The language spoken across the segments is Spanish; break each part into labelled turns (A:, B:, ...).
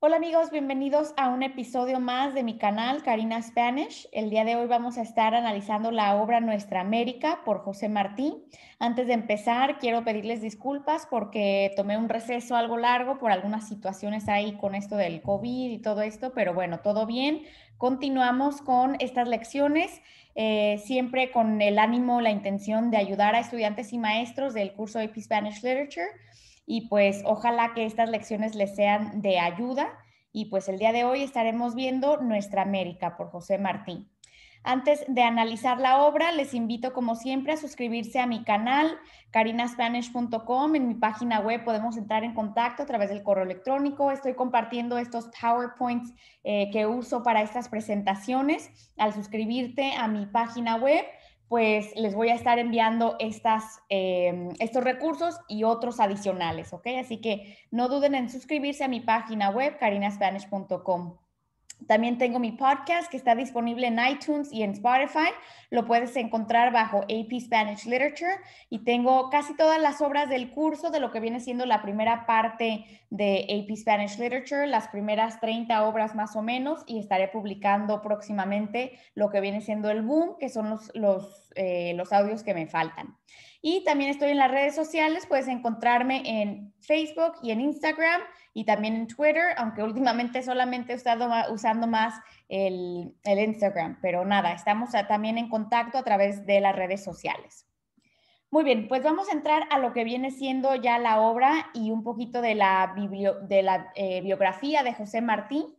A: Hola amigos, bienvenidos a un episodio más de mi canal Karina Spanish. El día de hoy vamos a estar analizando la obra Nuestra América por José Martí. Antes de empezar, quiero pedirles disculpas porque tomé un receso algo largo por algunas situaciones ahí con esto del COVID y todo esto, pero bueno, todo bien. Continuamos con estas lecciones, eh, siempre con el ánimo, la intención de ayudar a estudiantes y maestros del curso AP Spanish Literature y pues ojalá que estas lecciones les sean de ayuda y pues el día de hoy estaremos viendo Nuestra América por José Martín. Antes de analizar la obra, les invito como siempre a suscribirse a mi canal carinaspanish.com. En mi página web podemos entrar en contacto a través del correo electrónico. Estoy compartiendo estos PowerPoints eh, que uso para estas presentaciones. Al suscribirte a mi página web, pues les voy a estar enviando em, estos recursos y otros adicionales, ¿ok? Así que no duden en suscribirse a mi página web, carinaspanish.com. También tengo mi podcast que está disponible en iTunes y en Spotify. Lo puedes encontrar bajo AP Spanish Literature y tengo casi todas las obras del curso de lo que viene siendo la primera parte de AP Spanish Literature, las primeras 30 obras más o menos y estaré publicando próximamente lo que viene siendo el boom, que son los, los, eh, los audios que me faltan. Y también estoy en las redes sociales, puedes encontrarme en Facebook y en Instagram y también en Twitter, aunque últimamente solamente he estado usando más el, Instagram, pero nada, estamos también en contacto a través de las redes sociales. Muy bien, pues vamos a entrar a lo que viene siendo ya la obra y un poquito de la, de la eh, biografía de José Martí.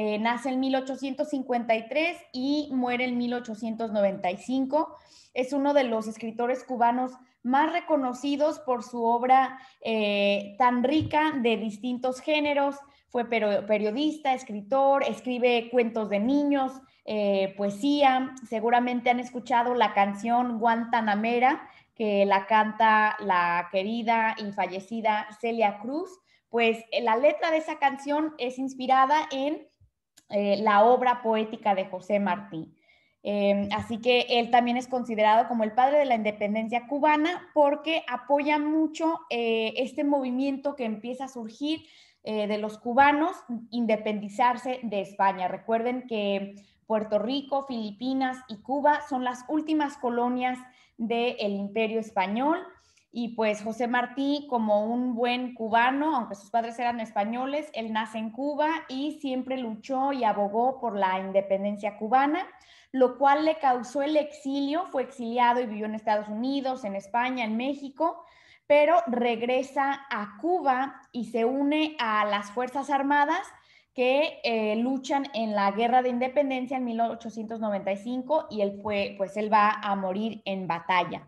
A: Eh, nace en 1853 y muere en 1895. Es uno de los escritores cubanos más reconocidos por su obra eh, tan rica de distintos géneros. Fue periodista, escritor, escribe cuentos de niños, eh, poesía. Seguramente han escuchado la canción Guantanamera, que la canta la querida y fallecida Celia Cruz pues la letra de esa canción es inspirada en eh, la obra poética de José Martí. Eh, así que él también es considerado como el padre de la independencia cubana porque apoya mucho eh, este movimiento que empieza a surgir de los cubanos independizarse de España. Recuerden que Puerto Rico, Filipinas y Cuba son las últimas colonias del imperio español y pues José Martí, como un buen cubano, aunque sus padres eran españoles, él nace en Cuba y siempre luchó y abogó por la independencia cubana, lo cual le causó el exilio, fue exiliado y vivió en Estados Unidos, en España, en México, pero regresa a Cuba y se une a las Fuerzas Armadas que eh, luchan en la Guerra de Independencia en 1895 y él pues él va a morir en batalla.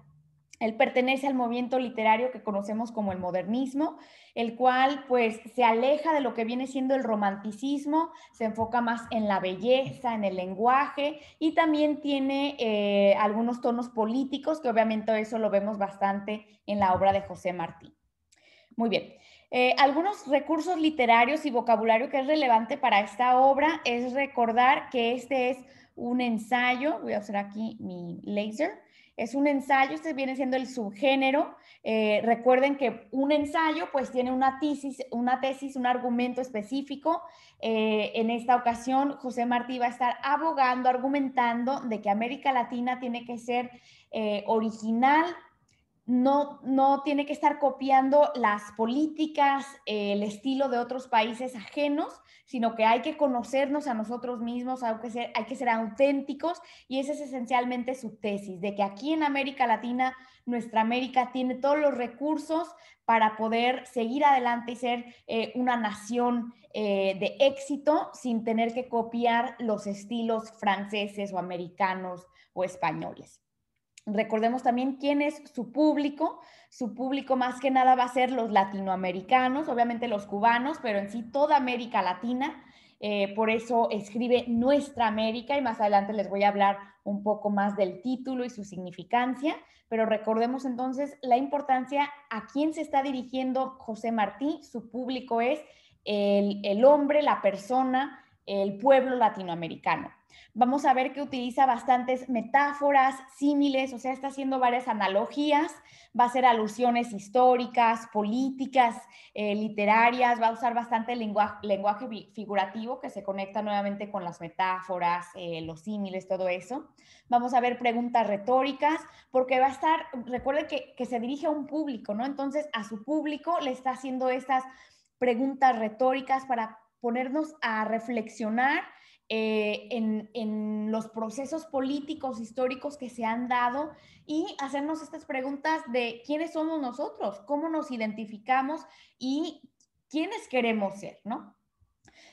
A: Él pertenece al movimiento literario que conocemos como el modernismo, el cual pues se aleja de lo que viene siendo el romanticismo, se enfoca más en la belleza, en el lenguaje y también tiene eh, algunos tonos políticos, que obviamente eso lo vemos bastante en la obra de José Martí. Muy bien. Eh, algunos recursos literarios y vocabulario que es relevante para esta obra es recordar que este es un ensayo, voy a hacer aquí mi laser, es un ensayo, este viene siendo el subgénero. Eh, recuerden que un ensayo pues tiene una tesis, una tesis un argumento específico. Eh, en esta ocasión, José Martí va a estar abogando, argumentando de que América Latina tiene que ser eh, original, no, tiene que estar copiando las políticas, el estilo de otros países ajenos, sino que hay que conocernos a nosotros mismos, hay que ser, auténticos y esa es esencialmente su tesis, de que aquí en América Latina, nuestra América tiene todos los recursos para poder seguir adelante y ser eh, una nación eh, de éxito sin tener que copiar los estilos franceses o americanos o españoles. Recordemos también quién es su público. Su público más que nada va a ser los latinoamericanos, obviamente los cubanos, pero en sí toda América Latina. Eh, por eso escribe Nuestra América y más adelante les voy a hablar un poco más del título y su significancia, pero recordemos entonces la importancia a quién se está dirigiendo José Martí. Su público es el hombre, la persona, el pueblo latinoamericano. Vamos a ver que utiliza bastantes metáforas, símiles, o sea, está haciendo varias analogías, va a hacer alusiones históricas, políticas, eh, literarias, va a usar bastante lenguaje, figurativo que se conecta nuevamente con las metáforas, eh, los símiles, todo eso. Vamos a ver preguntas retóricas, porque va a estar, recuerde que, que se dirige a un público, ¿no? Entonces, a su público le está haciendo estas preguntas retóricas para ponernos a reflexionar eh, en, en, los procesos políticos históricos que se han dado y hacernos estas preguntas de quiénes somos nosotros, cómo nos identificamos y quiénes queremos ser, ¿no?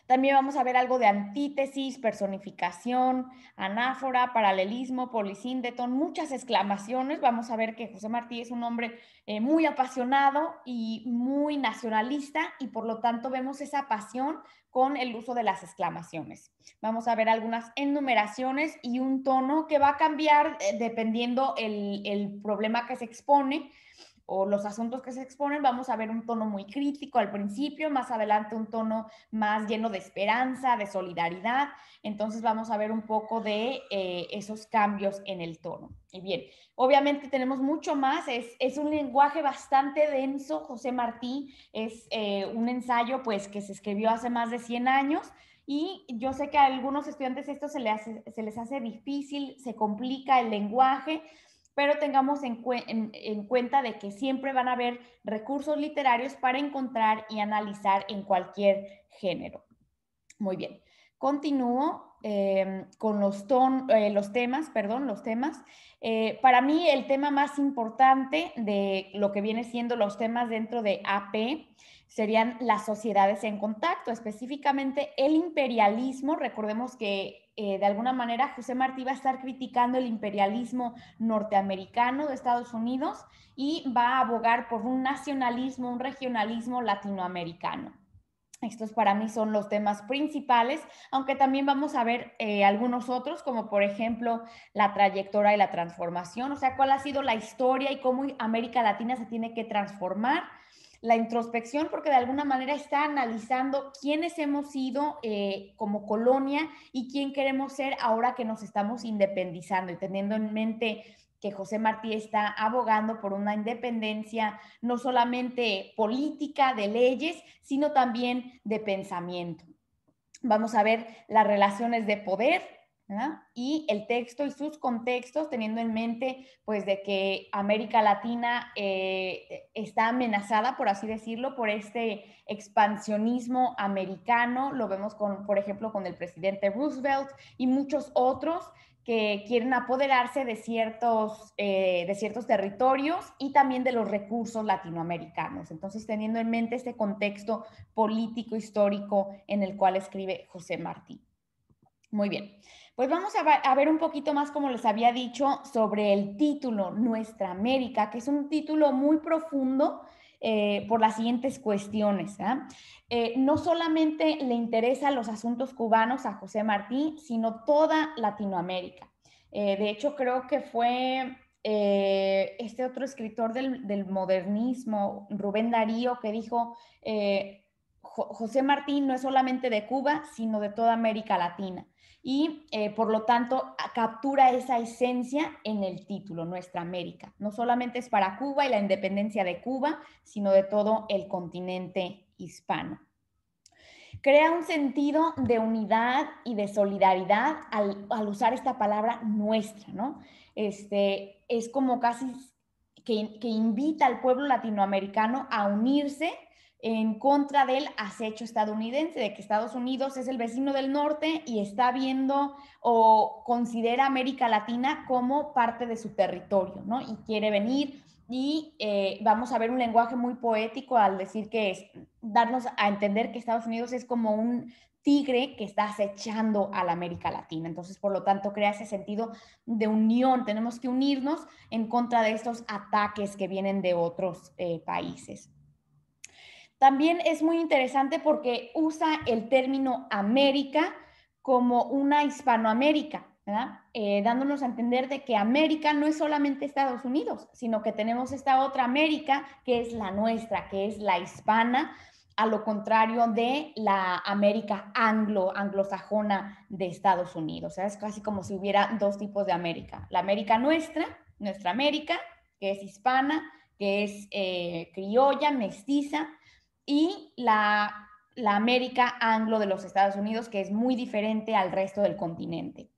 A: También vamos a ver algo de antítesis, personificación, anáfora, paralelismo, polisíndeton, muchas exclamaciones. Vamos a ver que José Martí es un hombre eh, muy apasionado y muy nacionalista y por lo tanto vemos esa pasión con el uso de las exclamaciones. Vamos a ver algunas enumeraciones y un tono que va a cambiar eh, dependiendo el problema que se expone o los asuntos que se exponen, vamos a ver un tono muy crítico al principio, más adelante un tono más lleno de esperanza, de solidaridad. Entonces vamos a ver un poco de eh, esos cambios en el tono. Y bien, obviamente tenemos mucho más, es, un lenguaje bastante denso, José Martí, es eh, un ensayo pues que se escribió hace más de 100 años. Y yo sé que a algunos estudiantes esto se les hace difícil, se complica el lenguaje, pero tengamos en, cuenta de que siempre van a haber recursos literarios para encontrar y analizar en cualquier género. Muy bien, continúo em, con los, eh, los temas, perdón, los temas. Eh, para mí el tema más importante de lo que viene siendo los temas dentro de AP serían las sociedades en contacto, específicamente el imperialismo. Recordemos que eh, de alguna manera José Martí va a estar criticando el imperialismo norteamericano de Estados Unidos y va a abogar por un nacionalismo, un regionalismo latinoamericano. Estos para mí son los temas principales, aunque también vamos a ver eh, algunos otros, como por ejemplo la trayectoria y la transformación, o sea, cuál ha sido la historia y cómo América Latina se tiene que transformar la introspección porque de alguna manera está analizando quiénes hemos sido eh, como colonia y quién queremos ser ahora que nos estamos independizando y teniendo en mente que José Martí está abogando por una independencia no solamente política de leyes, sino también de pensamiento. Vamos a ver las relaciones de poder, y el texto y sus contextos, teniendo en mente, pues, de que América Latina eh, está amenazada, por así decirlo, por este expansionismo americano. Lo vemos, con, por ejemplo, con el presidente Roosevelt y muchos otros que quieren apoderarse de ciertos, eh, de ciertos territorios y también de los recursos latinoamericanos. Entonces, teniendo en mente este contexto político-histórico en el cual escribe José Martí. Muy bien. Pues vamos a, ver un poquito más, como les había dicho, sobre el título Nuestra América, que es un título muy profundo, eh, por las siguientes cuestiones. ¿ah? Eh, no solamente le interesan los asuntos cubanos a José Martín, sino toda Latinoamérica. Eh, de hecho, creo que fue este otro escritor del, modernismo, Rubén Darío, que dijo, José Martín no es solamente de Cuba, sino de toda América Latina y eh, por lo tanto captura esa esencia en el título, Nuestra América. No solamente es para Cuba y la independencia de Cuba, sino de todo el continente hispano. Crea un sentido de unidad y de solidaridad al, usar esta palabra nuestra, ¿no? Este, es como casi que, que invita al pueblo latinoamericano a unirse en contra del acecho estadounidense, de que Estados Unidos es el vecino del norte y está viendo o considera América Latina como parte de su territorio, ¿no? Y quiere venir y eh, vamos a ver un lenguaje muy poético al decir que es darnos a entender que Estados Unidos es como un tigre que está acechando a la América Latina. Entonces, por lo tanto, crea ese sentido de unión. Tenemos que unirnos en contra de estos ataques que vienen de otros eh, países. También es muy interesante porque usa el término América como una Hispanoamérica, eh, dándonos a entender de que América no es solamente Estados Unidos, sino que tenemos esta otra América que es la nuestra, que es la hispana, a lo contrario de la América anglo, anglosajona de Estados Unidos. O sea, es casi como si hubiera dos tipos de América. La América nuestra, nuestra América, que es hispana, que es eh, criolla, mestiza, y la, América anglo de los Estados Unidos, que es muy diferente al resto del continente.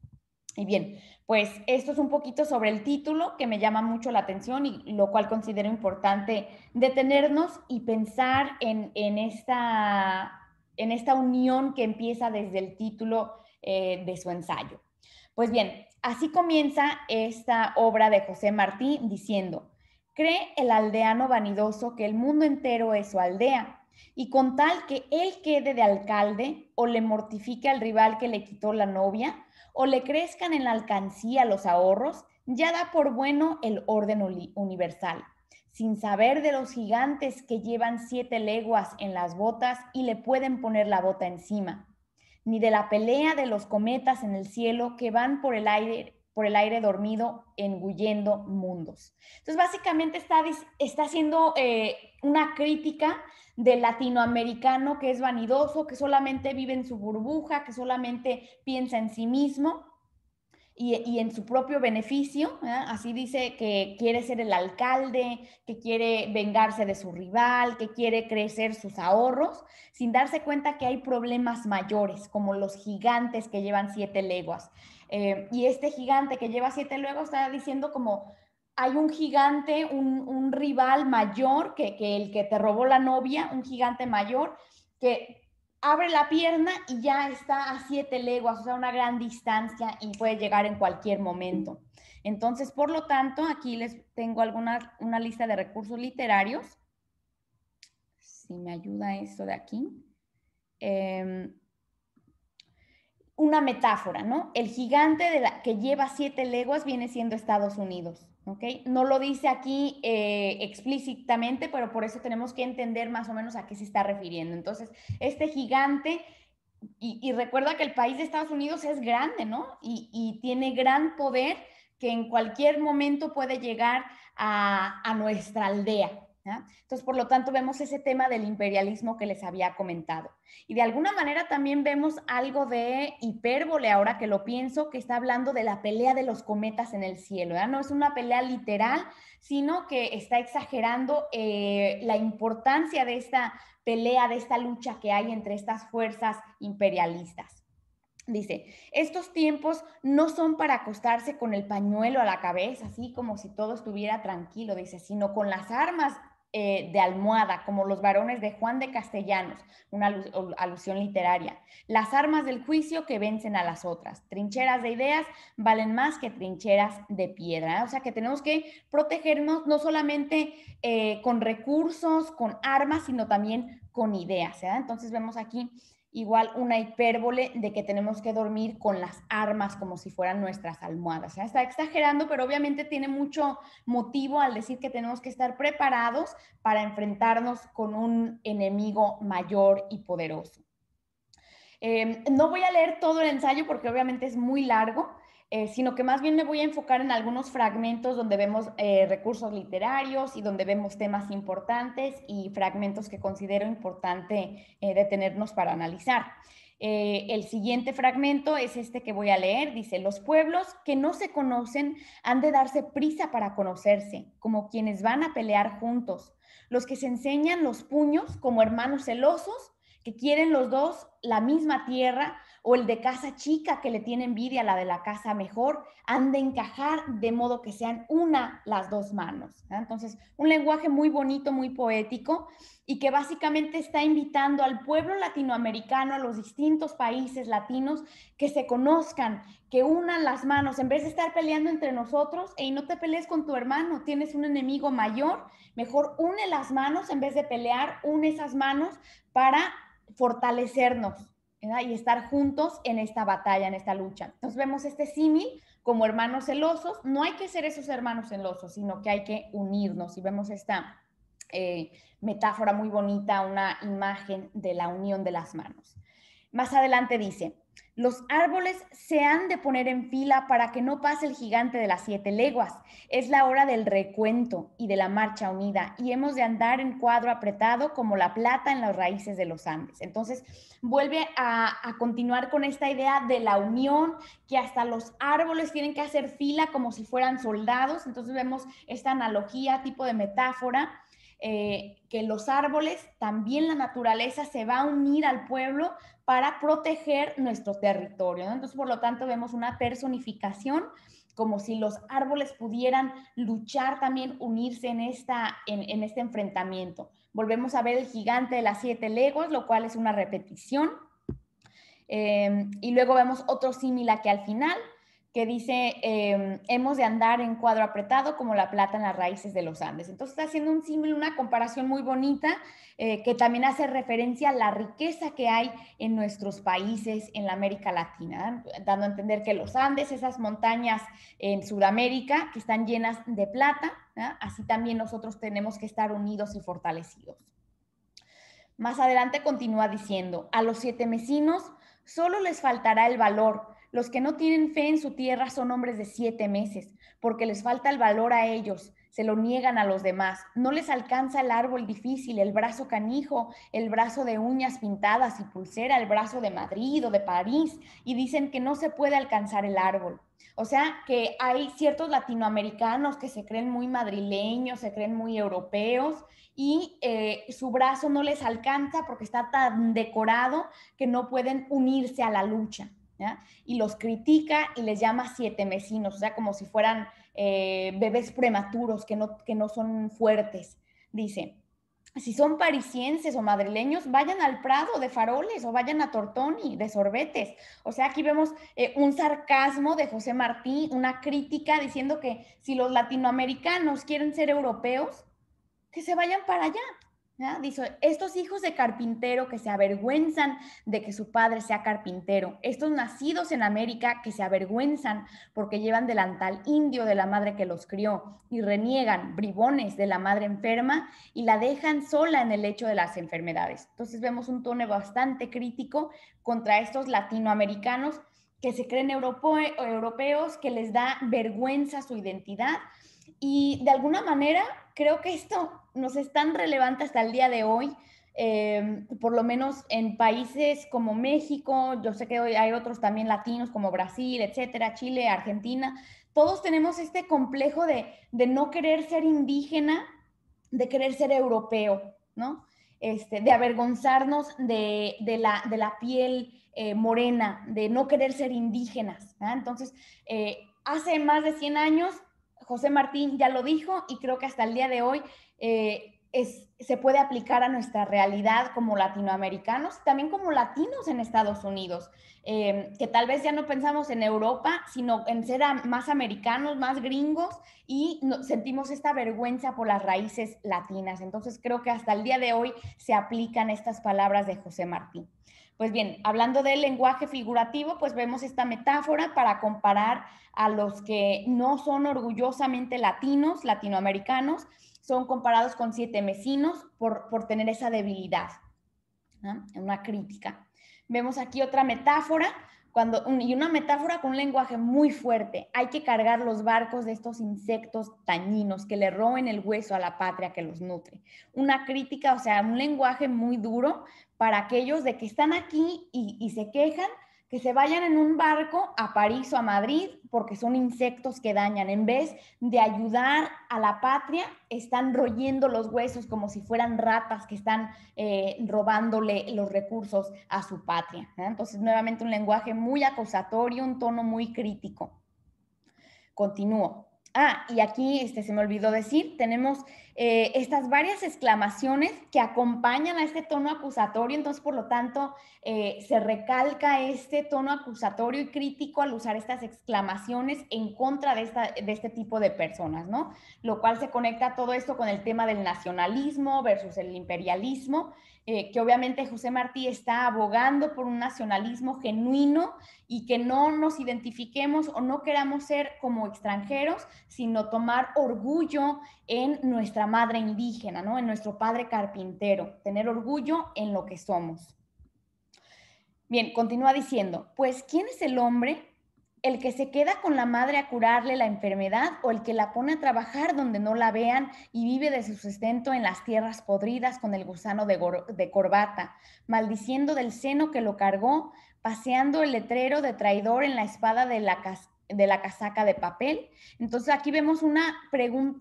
A: Y bien, pues esto es un poquito sobre el título que me llama mucho la atención y lo cual considero importante detenernos y pensar en, esta, en esta unión que empieza desde el título eh, de su ensayo. Pues bien, así comienza esta obra de José Martí diciendo, cree el aldeano vanidoso que el mundo entero es su aldea y con tal que él quede de alcalde o le mortifique al rival que le quitó la novia o le crezcan en la alcancía los ahorros, ya da por bueno el orden universal, sin saber de los gigantes que llevan siete leguas en las botas y le pueden poner la bota encima, ni de la pelea de los cometas en el cielo que van por el aire por el aire dormido, engullendo mundos. Entonces, básicamente está, está haciendo eh, una crítica del latinoamericano que es vanidoso, que solamente vive en su burbuja, que solamente piensa en sí mismo y, en su propio beneficio. Así dice que quiere ser el alcalde, que quiere vengarse de su rival, que quiere crecer sus ahorros, sin darse cuenta que hay problemas mayores, como los gigantes que llevan siete leguas. Eh, y este gigante que lleva siete leguas está diciendo como hay un gigante, un, rival mayor que, el que te robó la novia, un gigante mayor que abre la pierna y ya está a siete leguas, o sea, una gran distancia y puede llegar en cualquier momento. Entonces, por lo tanto, aquí les tengo alguna, una lista de recursos literarios. Si me ayuda esto de aquí. Em, una metáfora, ¿no? El gigante de que lleva siete leguas viene siendo Estados Unidos. No lo dice aquí eh, explícitamente, pero por eso tenemos que entender más o menos a qué se está refiriendo. Entonces, este gigante, y, recuerda que el país de Estados Unidos es grande, ¿no? Y, tiene gran poder que en cualquier momento puede llegar a nuestra aldea, entonces, por lo tanto, vemos ese tema del imperialismo que les había comentado. Y de alguna manera también vemos algo de hipérbole, ahora que lo pienso, que está hablando de la pelea de los cometas en el cielo. No es una pelea literal, sino que está exagerando eh, la importancia de esta pelea, de esta lucha que hay entre estas fuerzas imperialistas. Dice, estos tiempos no son para acostarse con el pañuelo a la cabeza, así como si todo estuviera tranquilo, dice, sino con las armas eh, de almohada, como los varones de Juan de Castellanos, una alusión literaria. Las armas del juicio que vencen a las otras. Trincheras de ideas valen más que trincheras de piedra. ¿eh? O sea que tenemos que protegernos no solamente eh, con recursos, con armas, sino también con ideas. Entonces vemos aquí igual una hipérbole de que tenemos que dormir con las armas como si fueran nuestras almohadas. O sea, está exagerando, pero obviamente tiene mucho motivo al decir que tenemos que estar preparados para enfrentarnos con un enemigo mayor y poderoso. Em, no voy a leer todo el ensayo porque obviamente es muy largo, eh, sino que más bien me voy a enfocar en algunos fragmentos donde vemos eh, recursos literarios y donde vemos temas importantes y fragmentos que considero importante eh, detenernos para analizar. el siguiente fragmento es este que voy a leer. Dice, los pueblos que no se conocen han de darse prisa para conocerse, como quienes van a pelear juntos, los que se enseñan los puños como hermanos celosos, que quieren los dos la misma tierra, o el de casa chica que le tiene envidia a la de la casa mejor, han de encajar de modo que sean una las dos manos. Entonces, un lenguaje muy bonito, muy poético y que básicamente está invitando al pueblo latinoamericano, a los distintos países latinos, que se conozcan, que unan las manos, en vez de estar peleando entre nosotros, y no te pelees con tu hermano, tienes un enemigo mayor, mejor une las manos en vez de pelear, une esas manos para fortalecernos, y estar juntos en esta batalla, en esta lucha. Entonces vemos este símil como hermanos celosos. No hay que ser esos hermanos celosos, sino que hay que unirnos. Y vemos esta eh, metáfora muy bonita, una imagen de la unión de las manos. Más adelante dice, los árboles se han de poner en fila para que no pase el gigante de las siete leguas. Es la hora del recuento y de la marcha unida y hemos de andar en cuadro apretado como la plata en las raíces de los Andes. Entonces, vuelve a, continuar con esta idea de la unión, que hasta los árboles tienen que hacer fila como si fueran soldados. Entonces vemos esta analogía, tipo de metáfora. Eh, que los árboles, también la naturaleza se va a unir al pueblo para proteger nuestro territorio. Entonces, por lo tanto, vemos una personificación como si los árboles pudieran luchar también, unirse en, esta, en, este enfrentamiento. Volvemos a ver el gigante de las siete legos, lo cual es una repetición. Eh, y luego vemos otro símil que al final, que dice, em, hemos de andar en cuadro apretado como la plata en las raíces de los Andes. Entonces está haciendo un símil, una comparación muy bonita, eh, que también hace referencia a la riqueza que hay en nuestros países, en la América Latina, dando a entender que los Andes, esas montañas en Sudamérica que están llenas de plata, así también nosotros tenemos que estar unidos y fortalecidos. Más adelante continúa diciendo, a los siete mesinos solo les faltará el valor los que no tienen fe en su tierra son hombres de siete meses, porque les falta el valor a ellos, se lo niegan a los demás, no les alcanza el árbol difícil, el brazo canijo, el brazo de uñas pintadas y pulsera, el brazo de Madrid o de París, y dicen que no se puede alcanzar el árbol. O sea que hay ciertos latinoamericanos que se creen muy madrileños, se creen muy europeos y eh, su brazo no les alcanza porque está tan decorado que no pueden unirse a la lucha. Y los critica y les llama siete vecinos, o sea, como si fueran eh, bebés prematuros que no, que no son fuertes. Dice, si son parisienses o madrileños, vayan al Prado de Faroles o vayan a Tortoni de Sorbetes. O sea, aquí vemos eh, un sarcasmo de José Martí, una crítica diciendo que si los latinoamericanos quieren ser europeos, que se vayan para allá. Dice, estos hijos de carpintero que se avergüenzan de que su padre sea carpintero, estos nacidos en América que se avergüenzan porque llevan delantal indio de la madre que los crió y reniegan bribones de la madre enferma y la dejan sola en el lecho de las enfermedades. Entonces vemos un tono bastante crítico contra estos latinoamericanos que se creen europeos, que les da vergüenza su identidad y de alguna manera creo que esto nos es tan relevante hasta el día de hoy, eh, por lo menos en países como México, yo sé que hoy hay otros también latinos como Brasil, etcétera, Chile, Argentina, todos tenemos este complejo de, de no querer ser indígena, de querer ser europeo, ¿no? Este, de avergonzarnos de, de, la, de la, piel eh, morena, de no querer ser indígenas. ¿ah? Entonces, eh, hace más de 100 años José Martín ya lo dijo y creo que hasta el día de hoy eh, se puede aplicar a nuestra realidad como latinoamericanos, también como latinos en Estados Unidos, eh, que tal vez ya no pensamos en Europa, sino en ser más americanos, más gringos y sentimos esta vergüenza por las raíces latinas. Entonces creo que hasta el día de hoy se aplican estas palabras de José Martín. Pues bien, hablando del lenguaje figurativo, pues vemos esta metáfora para comparar a los que no son orgullosamente latinos, latinoamericanos, son comparados con siete mesinos por, tener esa debilidad, una crítica. Vemos aquí otra metáfora y una metáfora con un lenguaje muy fuerte. Hay que cargar los barcos de estos insectos tañinos que le roben el hueso a la patria que los nutre. Una crítica, o sea, un lenguaje muy duro para aquellos de que están aquí y se quejan, que se vayan en un barco a París o a Madrid porque son insectos que dañan. En vez de ayudar a la patria, están royendo los huesos como si fueran ratas que están eh, robándole los recursos a su patria. Entonces, nuevamente un lenguaje muy acusatorio, un tono muy crítico. Continúo. Ah, y aquí este, se me olvidó decir, tenemos eh, estas varias exclamaciones que acompañan a este tono acusatorio, entonces por lo tanto eh, se recalca este tono acusatorio y crítico al usar estas exclamaciones en contra de, esta, de este tipo de personas, ¿no? Lo cual se conecta todo esto con el tema del nacionalismo versus el imperialismo, eh, que obviamente José Martí está abogando por un nacionalismo genuino y que no nos identifiquemos o no queramos ser como extranjeros, sino tomar orgullo en nuestra madre indígena, ¿no? En nuestro padre carpintero, tener orgullo en lo que somos. Bien, continúa diciendo, pues ¿quién es el hombre? ¿El que se queda con la madre a curarle la enfermedad o el que la pone a trabajar donde no la vean y vive de su sustento en las tierras podridas con el gusano de, corbata, maldiciendo del seno que lo cargó, paseando el letrero de traidor en la espada de la, de la casaca de papel. Entonces aquí vemos una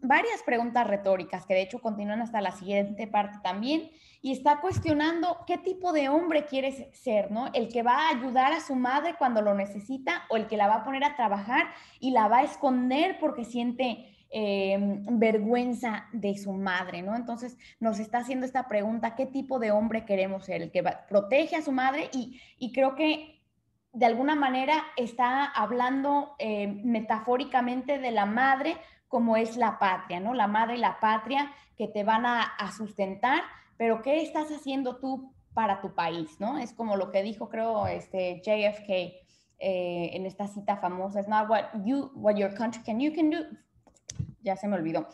A: varias preguntas retóricas que de hecho continúan hasta la siguiente parte también y está cuestionando qué tipo de hombre quiere ser, ¿no? El que va a ayudar a su madre cuando lo necesita o el que la va a poner a trabajar y la va a esconder porque siente em, vergüenza de su madre, ¿no? Entonces nos está haciendo esta pregunta, ¿qué tipo de hombre queremos ser? El que protege a su madre y, y creo que de alguna manera está hablando eh, metafóricamente de la madre como es la patria, ¿no? La madre y la patria que te van a, sustentar, pero ¿qué estás haciendo tú para tu país, ¿no? Es como lo que dijo, creo, este JFK eh, en esta cita famosa, it's not what you, what your country can, you can do, ya se me olvidó,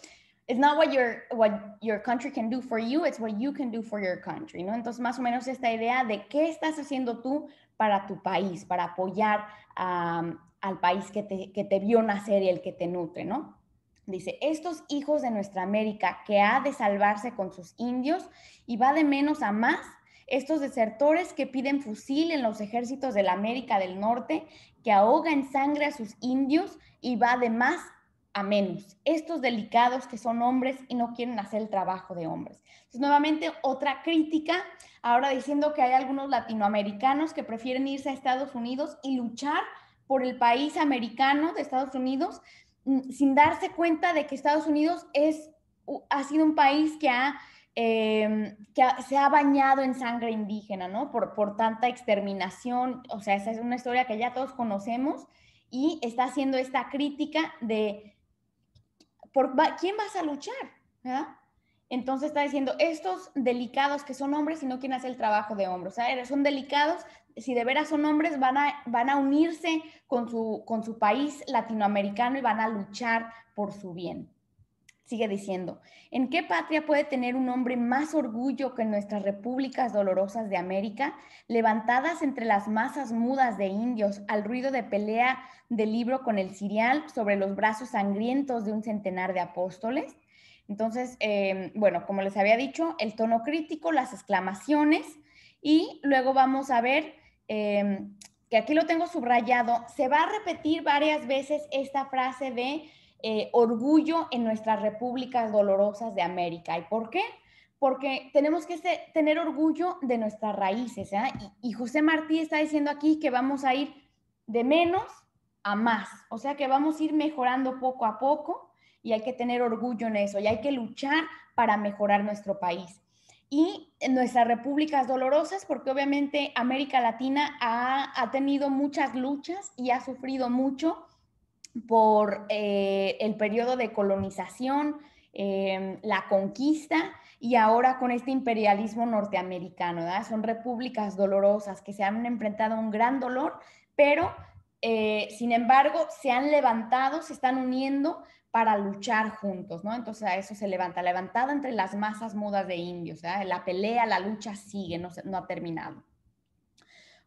A: it's not what your, what your country can do for you, it's what you can do for your country, ¿no? Entonces, más o menos esta idea de qué estás haciendo tú para tu país, para apoyar mm, al país que te, vio nacer y el que te nutre, ¿no? Dice, estos hijos de nuestra América que ha de salvarse con sus indios y va de menos a más, estos desertores que piden fusil en los ejércitos de la América del Norte, que ahogan en sangre a sus indios y va de más a menos, estos delicados que son hombres y no quieren hacer el trabajo de hombres. Entonces, nuevamente, otra crítica, ahora diciendo que hay algunos latinoamericanos que prefieren irse a Estados Unidos y luchar por el país americano de Estados Unidos mm, sin darse cuenta de que Estados Unidos es, ha sido un país que, ha, em, que se ha bañado en sangre indígena, ¿no? Por, por tanta exterminación, o sea, esa es una historia que ya todos conocemos y está haciendo esta crítica de ¿por quién vas a luchar? Entonces está diciendo, estos delicados que son hombres y no quien hace el trabajo de hombres, ¿sabes? son delicados, si de veras son hombres van a, unirse con su país latinoamericano y van a luchar por su bien. Sigue diciendo, ¿en qué patria puede tener un hombre más orgullo que en nuestras repúblicas dolorosas de América, levantadas entre las masas mudas de indios al ruido de pelea del libro con el cirial sobre los brazos sangrientos de un centenar de apóstoles? Entonces, em, bueno, como les había dicho, el tono crítico, las exclamaciones y luego vamos a ver... Em, que aquí lo tengo subrayado, se va a repetir varias veces esta frase de eh, orgullo en nuestras repúblicas dolorosas de América. ¿Y por qué? Porque tenemos que tener orgullo de nuestras raíces. ¿eh? Y, José Martí está diciendo aquí que vamos a ir de menos a más, o sea que vamos a ir mejorando poco a poco y hay que tener orgullo en eso y hay que luchar para mejorar nuestro país. Y en nuestras repúblicas dolorosas, porque obviamente América Latina ha, ha tenido muchas luchas y ha sufrido mucho por eh, el periodo de colonización, em, la conquista y ahora con este imperialismo norteamericano. Son repúblicas dolorosas que se han enfrentado a un gran dolor, pero eh, sin embargo se han levantado, se están uniendo para luchar juntos, Entonces a eso se levanta, levantada entre las masas mudas de indios, la pelea, la lucha sigue, no ha terminado.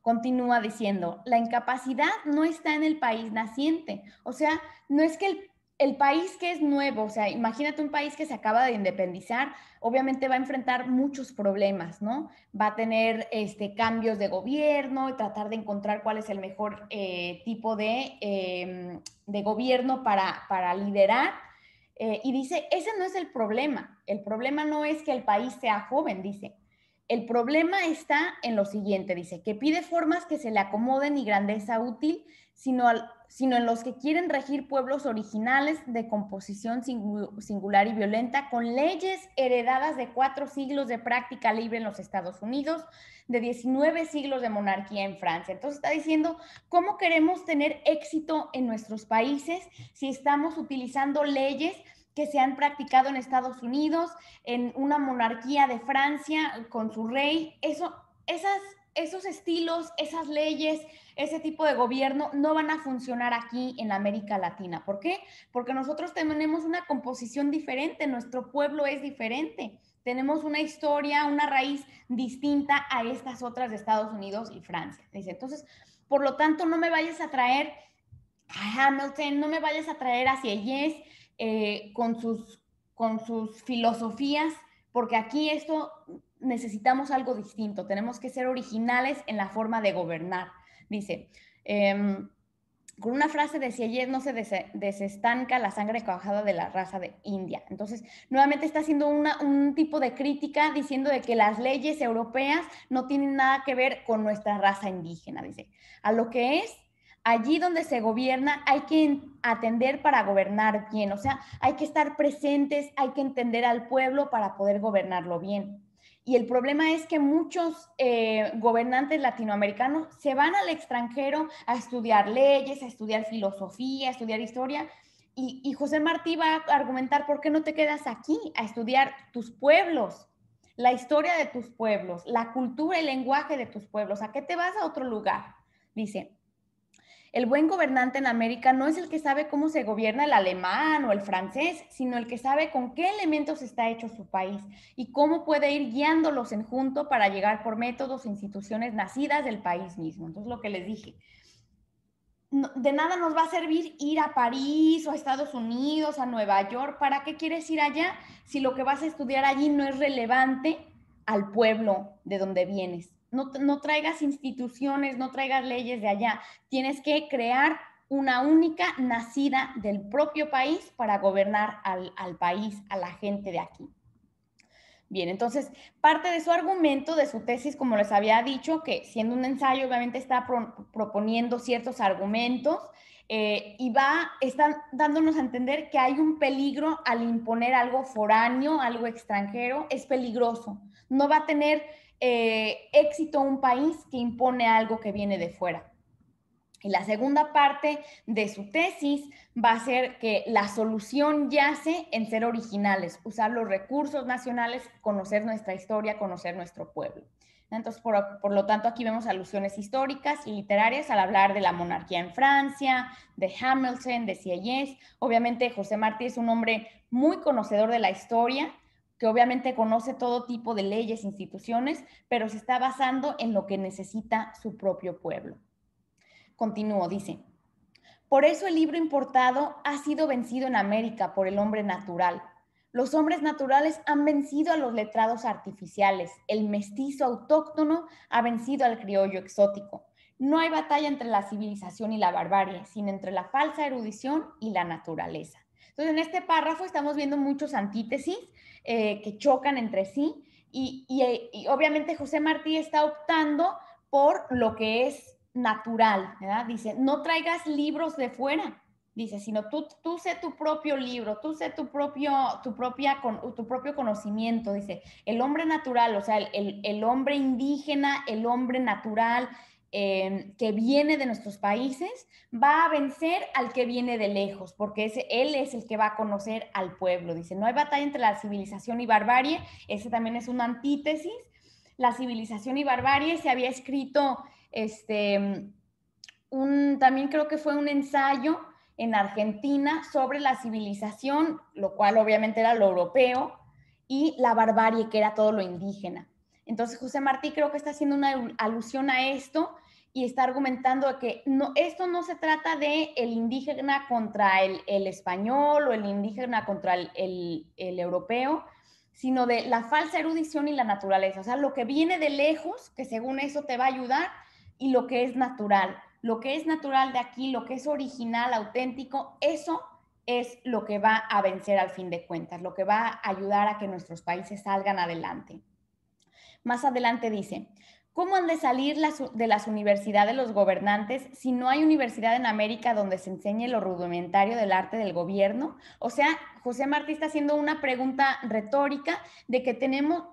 A: Continúa diciendo, la incapacidad no está en el país naciente. O sea, no es que el, país que es nuevo, o sea, imagínate un país que se acaba de independizar, obviamente va a enfrentar muchos problemas, ¿no? Va a tener este, cambios de gobierno y tratar de encontrar cuál es el mejor eh, tipo de, em, de, gobierno para, para liderar. Eh, y dice, ese no es el problema. El problema no es que el país sea joven, dice. El problema está en lo siguiente, dice, que pide formas que se le acomoden y grandeza útil, sino, sino en los que quieren regir pueblos originales de composición singular y violenta, con leyes heredadas de cuatro siglos de práctica libre en los Estados Unidos, de 19 siglos de monarquía en Francia. Entonces está diciendo, ¿cómo queremos tener éxito en nuestros países si estamos utilizando leyes que se han practicado en Estados Unidos, en una monarquía de Francia con su rey. Eso, esas, esos estilos, esas leyes, ese tipo de gobierno no van a funcionar aquí en América Latina. ¿Por qué? Porque nosotros tenemos una composición diferente, nuestro pueblo es diferente. Tenemos una historia, una raíz distinta a estas otras de Estados Unidos y Francia. Dice, entonces, por lo tanto, no me vayas a traer a Hamilton, no me vayas a traer hacia Yes, eh, con, sus, con sus filosofías, porque aquí esto necesitamos algo distinto, tenemos que ser originales en la forma de gobernar. Dice, em, con una frase de si ayer no se desestanca la sangre cuajada de la raza de India. Entonces, nuevamente está haciendo un tipo de crítica diciendo de que las leyes europeas no tienen nada que ver con nuestra raza indígena, dice. A lo que es allí donde se gobierna hay que atender para gobernar bien, o sea, hay que estar presentes, hay que entender al pueblo para poder gobernarlo bien. Y el problema es que muchos eh, gobernantes latinoamericanos se van al extranjero a estudiar leyes, a estudiar filosofía, a estudiar historia. Y, José Martí va a argumentar por qué no te quedas aquí a estudiar tus pueblos, la historia de tus pueblos, la cultura, y lenguaje de tus pueblos. ¿A qué te vas a otro lugar? Dice, el buen gobernante en América no es el que sabe cómo se gobierna el alemán o el francés, sino el que sabe con qué elementos está hecho su país y cómo puede ir guiándolos en junto para llegar por métodos e instituciones nacidas del país mismo. Entonces, lo que les dije, de nada nos va a servir ir a París o a Estados Unidos, a Nueva York. ¿Para qué quieres ir allá si lo que vas a estudiar allí no es relevante al pueblo de donde vienes? no, traigas instituciones, no traigas leyes de allá. Tienes que crear una única nacida del propio país para gobernar al, país, a la gente de aquí. Bien, entonces, parte de su argumento, de su tesis, como les había dicho, que siendo un ensayo, obviamente está proponiendo ciertos argumentos eh, y va, están dándonos a entender que hay un peligro al imponer algo foráneo, algo extranjero, es peligroso. No va a tener eh, éxito un país que impone algo que viene de fuera. Y la segunda parte de su tesis va a ser que la solución yace en ser originales, usar los recursos nacionales, conocer nuestra historia, conocer nuestro pueblo. Entonces, por, lo tanto, aquí vemos alusiones históricas y literarias al hablar de la monarquía en Francia, de Hamilton, de Sieyès. Obviamente, José Martí es un hombre muy conocedor de la historia que obviamente conoce todo tipo de leyes, e instituciones, pero se está basando en lo que necesita su propio pueblo. Continúo, dice, por eso el libro importado ha sido vencido en América por el hombre natural. Los hombres naturales han vencido a los letrados artificiales, el mestizo autóctono ha vencido al criollo exótico. No hay batalla entre la civilización y la barbarie, sino entre la falsa erudición y la naturaleza. Entonces, en este párrafo estamos viendo muchos antítesis eh, que chocan entre sí. Eh, y, obviamente José Martí está optando por lo que es natural, ¿verdad? Dice, no traigas libros de fuera, dice, sino tú, tú sé tu propio libro, tú sé tu propio, tu, propia, tu propio conocimiento, dice, el hombre natural, o sea, el hombre indígena, el hombre natural, Em, que viene de nuestros países va a vencer al que viene de lejos, porque él es el que va a conocer al pueblo. Dice, no hay batalla entre la civilización y barbarie, ese también es una antítesis. La civilización y barbarie se había escrito, este, un, también creo que fue un ensayo en Argentina sobre la civilización, lo cual obviamente era lo europeo, y la barbarie, que era todo lo indígena. Entonces, José Martí creo que está haciendo una alusión a esto y está argumentando que no, esto no se trata de el indígena contra el, español o el indígena contra el, el europeo, sino de la falsa erudición y la naturaleza. O sea, lo que viene de lejos, que según eso te va a ayudar, y lo que es natural. Lo que es natural de aquí, lo que es original, auténtico, eso es lo que va a vencer al fin de cuentas, lo que va a ayudar a que nuestros países salgan adelante. Más adelante dice, ¿Cómo han de salir de las universidades los gobernantes si no hay universidad en América donde se enseñe lo rudimentario del arte del gobierno? O sea, José Martí está haciendo una pregunta retórica de que tenemos,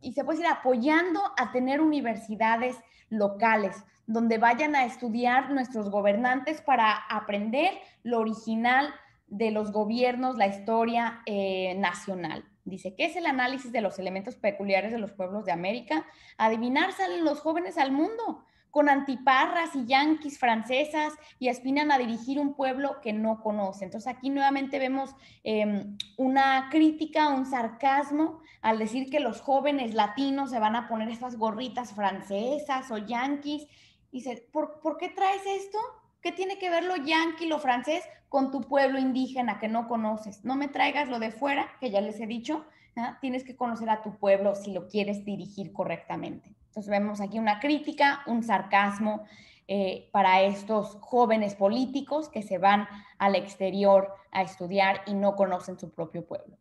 A: y se puede decir, apoyando a tener universidades locales donde vayan a estudiar nuestros gobernantes para aprender lo original de los gobiernos, la historia eh, nacional. Dice, ¿qué es el análisis de los elementos peculiares de los pueblos de América? Adivinar salen los jóvenes al mundo, con antiparras y yanquis francesas, y aspiran a dirigir un pueblo que no conoce. Entonces aquí nuevamente vemos em, una crítica, un sarcasmo al decir que los jóvenes latinos se van a poner esas gorritas francesas o yanquis. Dice, ¿por, ¿por qué traes esto? ¿Qué tiene que ver lo yanqui, lo francés? con tu pueblo indígena que no conoces. No me traigas lo de fuera, que ya les he dicho, tienes que conocer a tu pueblo si lo quieres dirigir correctamente. Entonces vemos aquí una crítica, un sarcasmo eh, para estos jóvenes políticos que se van al exterior a estudiar y no conocen su propio pueblo.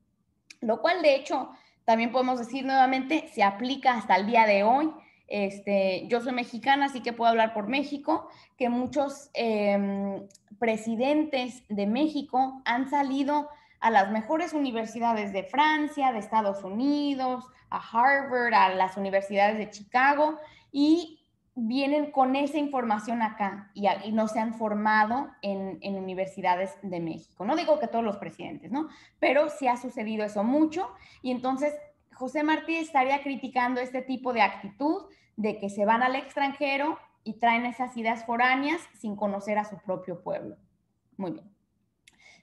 A: Lo cual, de hecho, también podemos decir nuevamente, se aplica hasta el día de hoy este, yo soy mexicana, así que puedo hablar por México, que muchos em, presidentes de México han salido a las mejores universidades de Francia, de Estados Unidos, a Harvard, a las universidades de Chicago y vienen con esa información acá y, no se han formado en, en, universidades de México. No digo que todos los presidentes, ¿no? Pero sí ha sucedido eso mucho y entonces José Martí estaría criticando este tipo de actitud de que se van al extranjero y traen esas ideas foráneas sin conocer a su propio pueblo. Muy bien.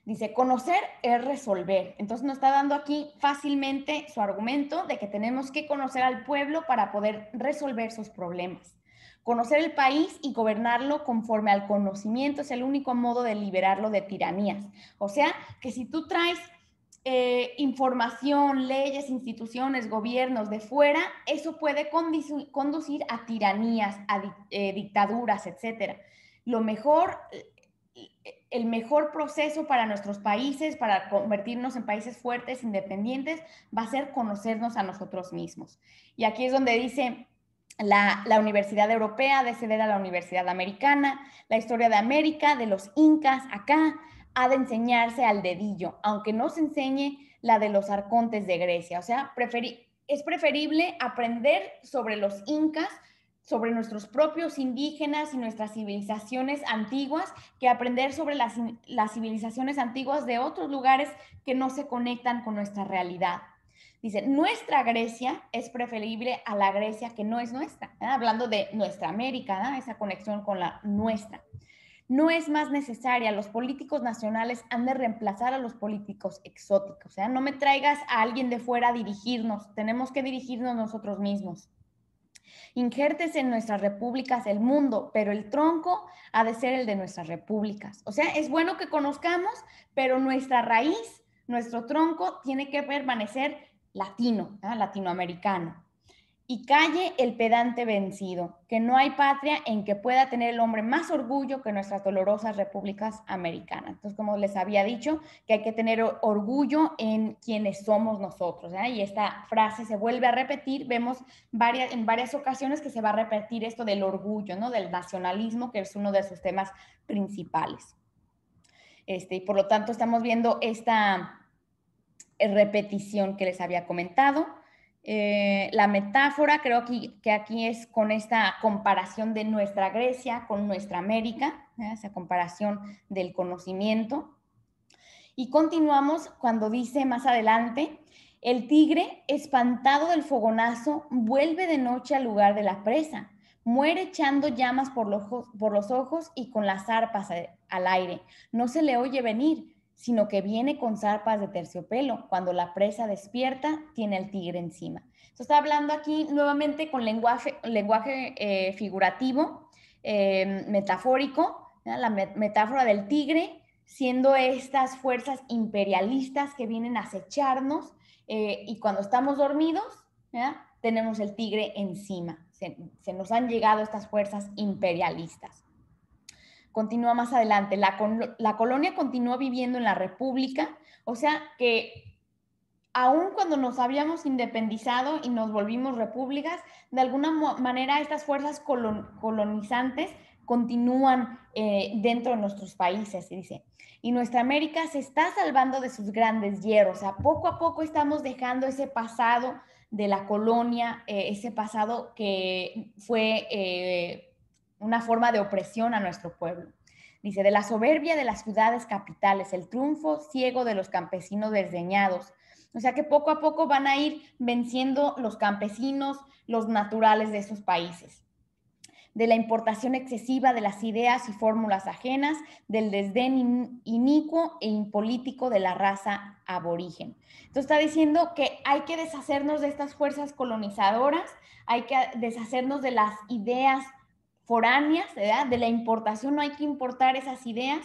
A: Dice, conocer es resolver. Entonces nos está dando aquí fácilmente su argumento de que tenemos que conocer al pueblo para poder resolver sus problemas. Conocer el país y gobernarlo conforme al conocimiento es el único modo de liberarlo de tiranías. O sea, que si tú traes eh, información, leyes, instituciones, gobiernos de fuera, eso puede conducir a tiranías, a eh, dictaduras, etc. Lo mejor, el mejor proceso para nuestros países, para convertirnos en países fuertes, independientes, va a ser conocernos a nosotros mismos. Y aquí es donde dice, la, la, Universidad Europea, de ceder a la Universidad Americana, la historia de América, de los incas, acá, ha de enseñarse al dedillo, aunque no se enseñe la de los arcontes de Grecia. O sea, es preferible aprender sobre los incas, sobre nuestros propios indígenas y nuestras civilizaciones antiguas, que aprender sobre las, civilizaciones antiguas de otros lugares que no se conectan con nuestra realidad. Dice, nuestra Grecia es preferible a la Grecia que no es nuestra, hablando de nuestra América, esa conexión con la nuestra no es más necesaria. Los políticos nacionales han de reemplazar a los políticos exóticos. O ¿eh? sea, no me traigas a alguien de fuera a dirigirnos. Tenemos que dirigirnos nosotros mismos. Injertes en nuestras repúblicas el mundo, pero el tronco ha de ser el de nuestras repúblicas. O sea, es bueno que conozcamos, pero nuestra raíz, nuestro tronco, tiene que permanecer latino, ¿ah? latinoamericano y calle el pedante vencido, que no hay patria en que pueda tener el hombre más orgullo que nuestras dolorosas repúblicas americanas. Entonces, como les había dicho, que hay que tener orgullo en quienes somos nosotros. Y esta frase se vuelve a repetir, vemos varias, en varias ocasiones que se va a repetir esto del orgullo, ¿no? del nacionalismo, que es uno de sus temas principales. Este, y por lo tanto, estamos viendo esta eh, repetición que les había comentado. Eh, la metáfora creo que, aquí es con esta comparación de nuestra Grecia con nuestra América, ¿eh? esa comparación del conocimiento. Y continuamos cuando dice más adelante, el tigre, espantado del fogonazo, vuelve de noche al lugar de la presa, muere echando llamas por por los ojos y con las arpas al aire. No se le oye venir, sino que viene con zarpas de terciopelo. Cuando la presa despierta, tiene el tigre encima. Entonces, está hablando aquí nuevamente con lenguaje, eh, figurativo, eh, metafórico, la metáfora del tigre, siendo estas fuerzas imperialistas que vienen a acecharnos eh, y cuando estamos dormidos, tenemos el tigre encima. se nos han llegado estas fuerzas imperialistas continúa más adelante, la, colonia continúa viviendo en la República, o sea que aun cuando nos habíamos independizado y nos volvimos repúblicas, de alguna manera estas fuerzas colonizantes continúan eh, dentro de nuestros países, dice. Y nuestra América se está salvando de sus grandes hierros, o sea, poco a poco estamos dejando ese pasado de la colonia, eh, ese pasado que fue eh, una forma de opresión a nuestro pueblo. Dice, de la soberbia de las ciudades capitales, el triunfo ciego de los campesinos desdeñados. O sea que poco a poco van a ir venciendo los campesinos, los naturales de esos países. De la importación excesiva de las ideas y fórmulas ajenas, del desdén inicuo e impolítico de la raza aborigen. Entonces está diciendo que hay que deshacernos de estas fuerzas colonizadoras, hay que deshacernos de las ideas foráneas, ¿verdad? de la importación no hay que importar esas ideas,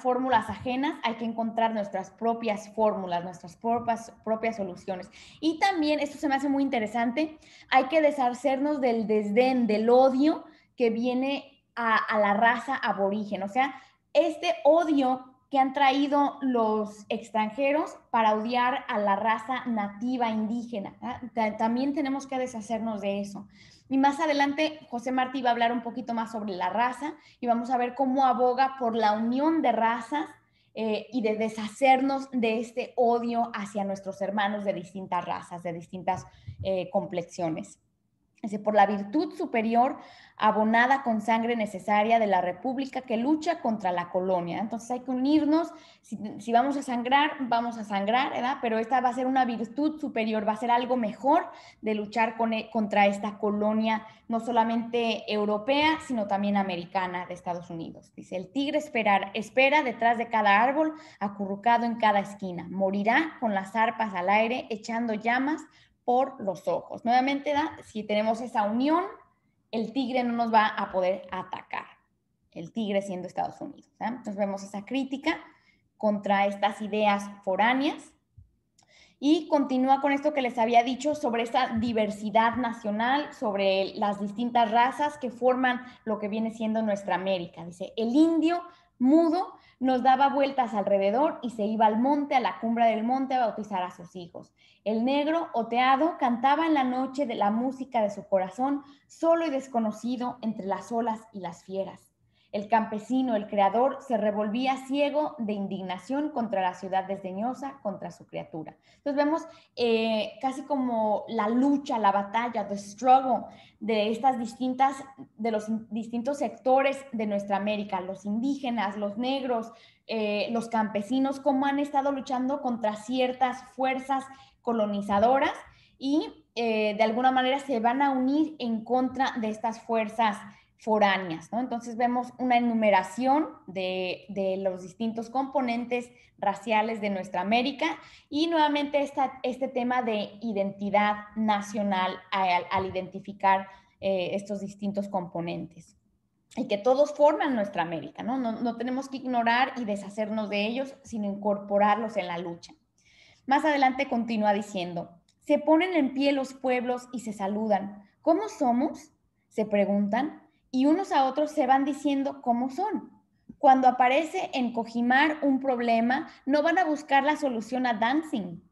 A: fórmulas ajenas, hay que encontrar nuestras propias fórmulas, nuestras propias, propias soluciones. Y también, esto se me hace muy interesante, hay que deshacernos del desdén, del odio que viene a, la raza aborigen, o sea, este odio que han traído los extranjeros para odiar a la raza nativa indígena. También tenemos que deshacernos de eso. Y más adelante, José Martí va a hablar un poquito más sobre la raza y vamos a ver cómo aboga por la unión de razas eh, y de deshacernos de este odio hacia nuestros hermanos de distintas razas, de distintas eh, complexiones. Dice, por la virtud superior abonada con sangre necesaria de la República que lucha contra la colonia. Entonces hay que unirnos, si, vamos a sangrar, vamos a sangrar, ¿verdad? Pero esta va a ser una virtud superior, va a ser algo mejor de luchar e, contra esta colonia, no solamente europea, sino también americana de Estados Unidos. Dice, el tigre esperar, espera detrás de cada árbol, acurrucado en cada esquina. Morirá con las arpas al aire, echando llamas, por los ojos. Nuevamente, si tenemos esa unión, el tigre no nos va a poder atacar, el tigre siendo Estados Unidos. Entonces vemos esa crítica contra estas ideas foráneas y continúa con esto que les había dicho sobre esa diversidad nacional, sobre las distintas razas que forman lo que viene siendo nuestra América. Dice, el indio mudo, nos daba vueltas alrededor y se iba al monte, a la cumbre del monte, a bautizar a sus hijos. El negro, oteado, cantaba en la noche de la música de su corazón, solo y desconocido entre las olas y las fieras. El campesino, el creador, se revolvía ciego de indignación contra la ciudad desdeñosa, contra su criatura. Entonces vemos eh, casi como la lucha, la batalla, the struggle de estas distintas, de los distintos sectores de nuestra América, los indígenas, los negros, eh, los campesinos, cómo han estado luchando contra ciertas fuerzas colonizadoras y eh, de alguna manera se van a unir en contra de estas fuerzas foráneas, Entonces vemos una enumeración de, los distintos componentes raciales de nuestra América y nuevamente esta, este tema de identidad nacional al, identificar eh, estos distintos componentes y que todos forman nuestra América, ¿no? ¿no? No tenemos que ignorar y deshacernos de ellos, sino incorporarlos en la lucha. Más adelante continúa diciendo, se ponen en pie los pueblos y se saludan. ¿Cómo somos? Se preguntan y unos a otros se van diciendo cómo son. Cuando aparece en Cojimar un problema, no van a buscar la solución a Dancing.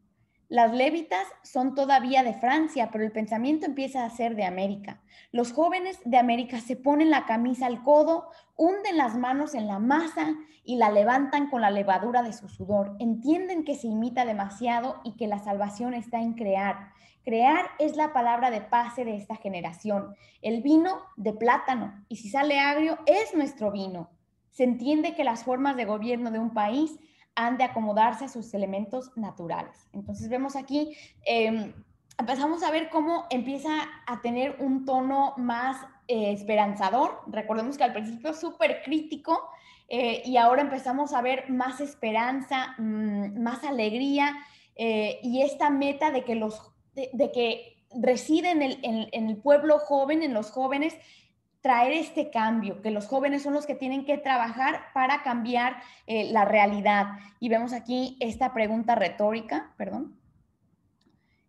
A: Las levitas son todavía de Francia, pero el pensamiento empieza a ser de América. Los jóvenes de América se ponen la camisa al codo, hunden las manos en la masa y la levantan con la levadura de su sudor. Entienden que se imita demasiado y que la salvación está en crear, Crear es la palabra de pase de esta generación. El vino de plátano. Y si sale agrio, es nuestro vino. Se entiende que las formas de gobierno de un país han de acomodarse a sus elementos naturales. Entonces vemos aquí, em, empezamos a ver cómo empieza a tener un tono más eh, esperanzador. Recordemos que al principio súper crítico eh, y ahora empezamos a ver más esperanza, mm, más alegría eh, y esta meta de que los de, que reside en el, pueblo joven, en los jóvenes, traer este cambio, que los jóvenes son los que tienen que trabajar para cambiar eh, la realidad. Y vemos aquí esta pregunta retórica, perdón,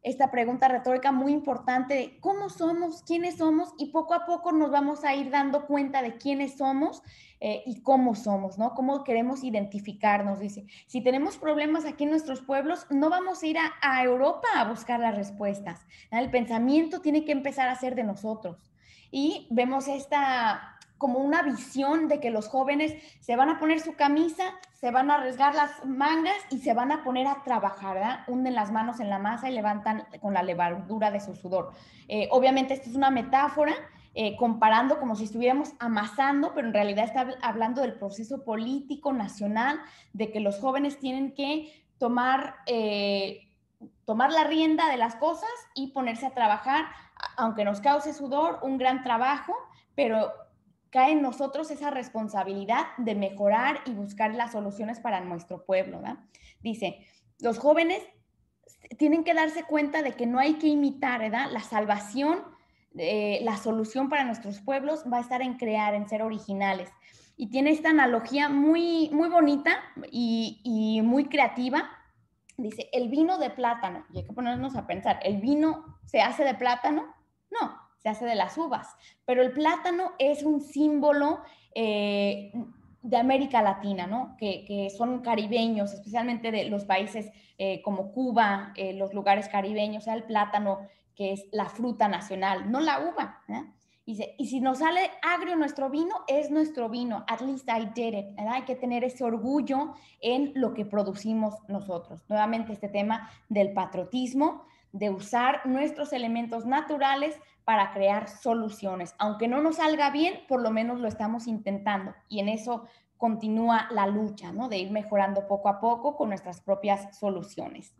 A: esta pregunta retórica muy importante de cómo somos, quiénes somos, y poco a poco nos vamos a ir dando cuenta de quiénes somos eh, y cómo somos, ¿no? Cómo queremos identificarnos. Dice, si tenemos problemas aquí en nuestros pueblos, no vamos a ir a, Europa a buscar las respuestas. El pensamiento tiene que empezar a ser de nosotros. Y vemos esta como una visión de que los jóvenes se van a poner su camisa, se van a arriesgar las mangas y se van a poner a trabajar, ¿verdad? Hunden las manos en la masa y levantan con la levadura de su sudor. Eh, obviamente esto es una metáfora, eh, comparando como si estuviéramos amasando, pero en realidad está hablando del proceso político nacional, de que los jóvenes tienen que tomar, eh, tomar la rienda de las cosas y ponerse a trabajar, aunque nos cause sudor, un gran trabajo, pero cae en nosotros esa responsabilidad de mejorar y buscar las soluciones para nuestro pueblo. Dice, los jóvenes tienen que darse cuenta de que no hay que imitar ¿verdad? la salvación eh, la solución para nuestros pueblos va a estar en crear, en ser originales. Y tiene esta analogía muy, muy bonita y, muy creativa. Dice, el vino de plátano, y hay que ponernos a pensar, ¿el vino se hace de plátano? No, se hace de las uvas, pero el plátano es un símbolo eh, de América Latina, ¿no? Que, son caribeños, especialmente de los países eh, como Cuba, los lugares caribeños, el plátano que es la fruta nacional, no la uva. Dice, y si nos sale agrio nuestro vino, es nuestro vino. At least I did it. Hay que tener ese orgullo en lo que producimos nosotros. Nuevamente este tema del patriotismo, de usar nuestros elementos naturales para crear soluciones. Aunque no nos salga bien, por lo menos lo estamos intentando. Y en eso continúa la lucha, ¿no? De ir mejorando poco a poco con nuestras propias soluciones.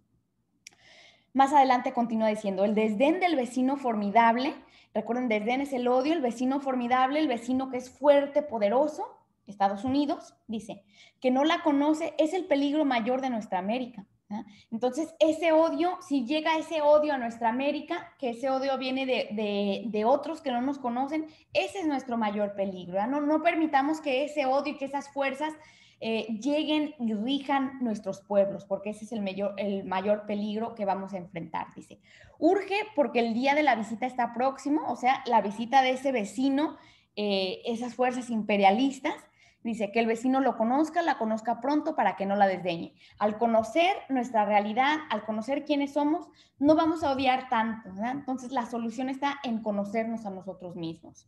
A: Más adelante continúa diciendo, el desdén del vecino formidable, recuerden, desdén es el odio, el vecino formidable, el vecino que es fuerte, poderoso, Estados Unidos, dice, que no la conoce, es el peligro mayor de nuestra América. Entonces, ese odio, si llega ese odio a nuestra América, que ese odio viene de, otros que no nos conocen, ese es nuestro mayor peligro. No, no permitamos que ese odio y que esas fuerzas eh, lleguen y rijan nuestros pueblos, porque ese es el mayor, el mayor peligro que vamos a enfrentar, dice. Urge porque el día de la visita está próximo, o sea, la visita de ese vecino, eh, esas fuerzas imperialistas, Dice que el vecino lo conozca, la conozca pronto para que no la desdeñe. Al conocer nuestra realidad, al conocer quiénes somos, no vamos a odiar tanto. ¿verdad? Entonces la solución está en conocernos a nosotros mismos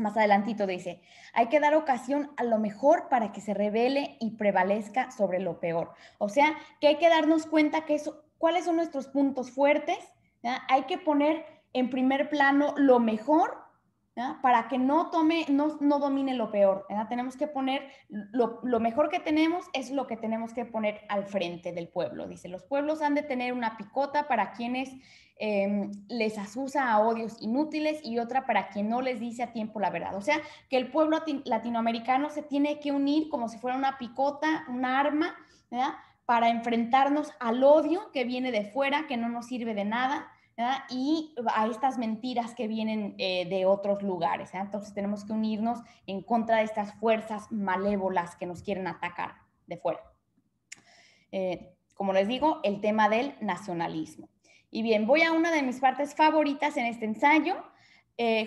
A: más adelantito dice, hay que dar ocasión a lo mejor para que se revele y prevalezca sobre lo peor. O sea, que hay que darnos cuenta que eso, cuáles son nuestros puntos fuertes, hay que poner en primer plano lo mejor para que no tome, no, no domine lo peor. Tenemos que poner lo, mejor que tenemos es lo que tenemos que poner al frente del pueblo. Dice, los pueblos han de tener una picota para quienes em, les asusa a odios inútiles y otra para quien no les dice a tiempo la verdad. O sea, que el pueblo latinoamericano se tiene que unir como si fuera una picota, una arma, para enfrentarnos al odio que viene de fuera, que no nos sirve de nada y a estas mentiras que vienen eh, de otros lugares. ¿eh? Entonces tenemos que unirnos en contra de estas fuerzas malévolas que nos quieren atacar de fuera. Eh, como les digo, el tema del nacionalismo. Y bien, voy a una de mis partes favoritas en este ensayo.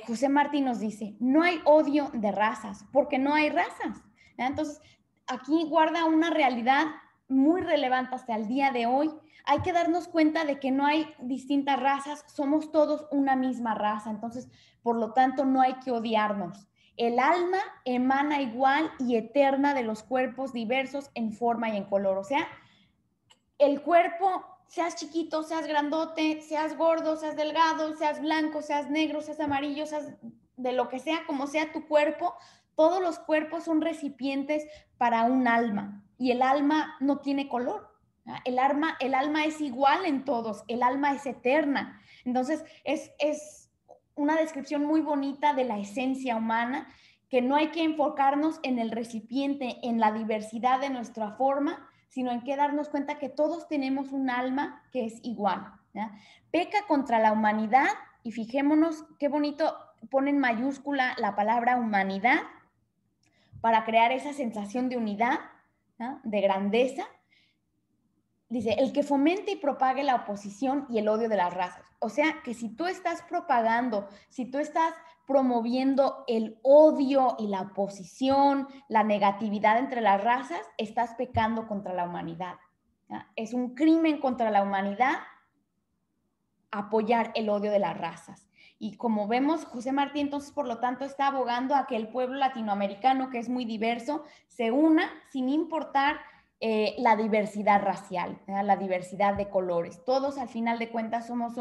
A: José Martí nos dice, no hay odio de razas, porque no hay razas. Entonces, aquí guarda una realidad muy relevante hasta el día de hoy. Hay que darnos cuenta de que no hay distintas razas, somos todos una misma raza, entonces, por lo tanto, no hay que odiarnos. El alma emana igual y eterna de los cuerpos diversos en forma y en color, o sea, el cuerpo, seas chiquito, seas grandote, seas gordo, seas delgado, seas blanco, seas negro, seas amarillo, seas de lo que sea, como sea tu cuerpo, todos los cuerpos son recipientes para un alma y el alma no tiene color. El alma, el alma es igual en todos, el alma es eterna. Entonces, es, es una descripción muy bonita de la esencia humana, que no hay que enfocarnos en el recipiente, en la diversidad de nuestra forma, sino en que darnos cuenta que todos tenemos un alma que es igual. Peca contra la humanidad y fijémonos qué bonito pone en mayúscula la palabra humanidad para crear esa sensación de unidad de grandeza, dice, el que fomente y propague la oposición y el odio de las razas. O sea, que si tú estás propagando, si tú estás promoviendo el odio y la oposición, la negatividad entre las razas, estás pecando contra la humanidad. Es un crimen contra la humanidad apoyar el odio de las razas. Y como vemos, José Martí entonces, por lo tanto, está abogando a que el pueblo latinoamericano, que es muy diverso, se una sin importar eh, la diversidad racial, la diversidad de colores. Todos al final de cuentas somos,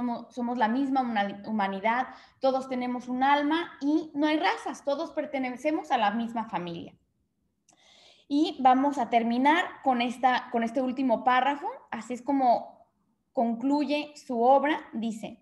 A: la misma humanidad, todos tenemos un alma y no hay razas, todos pertenecemos a la misma familia. Y vamos a terminar con este último párrafo, así es como concluye su obra, dice,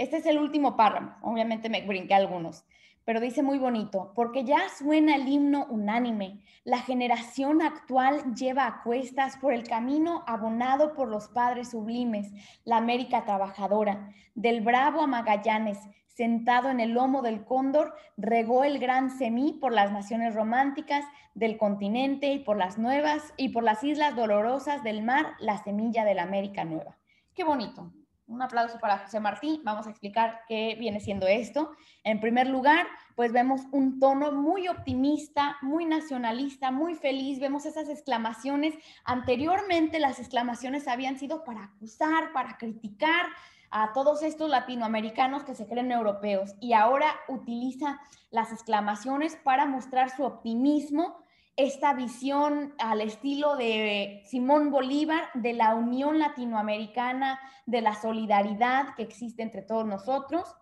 A: este es el último párrafo, obviamente me brinqué algunos, pero dice muy bonito, porque ya suena el himno unánime, la generación actual lleva a cuestas por el camino abonado por los padres sublimes, la América trabajadora, del Bravo a Magallanes, sentado en el lomo del cóndor, regó el gran semí por las naciones románticas del continente y por las nuevas y por las islas dolorosas del mar, la semilla de la América nueva. Qué bonito un aplauso para José Martí. Vamos a explicar qué viene siendo esto. En primer lugar, pues vemos un tono muy optimista, muy nacionalista, muy feliz. Vemos esas exclamaciones. Anteriormente las exclamaciones habían sido para acusar, para criticar a todos estos latinoamericanos que se creen europeos y ahora utiliza las exclamaciones para mostrar su optimismo esta visión al estilo de Simón Bolívar de la unión latinoamericana, de la solidaridad que existe entre todos nosotros.